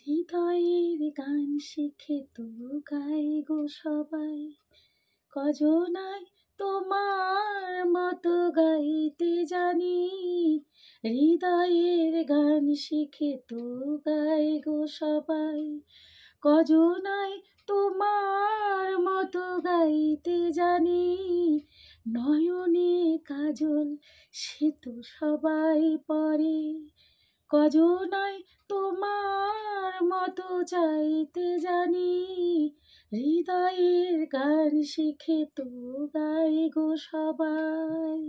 হৃদয়ের গান শিখে তবু গাই গো সবাই কজনাই তোমার মতো গাইতে জানি হৃদয়ের গান শিখে তো গাই গো সবাই কজনাই তোমার মতো গাইতে জানি নয়নে কাজল সে তো সবাই পরে কজনাই কত চাইতে জানি হৃদয়ের গান শিখে তো গায়ে গো সবাই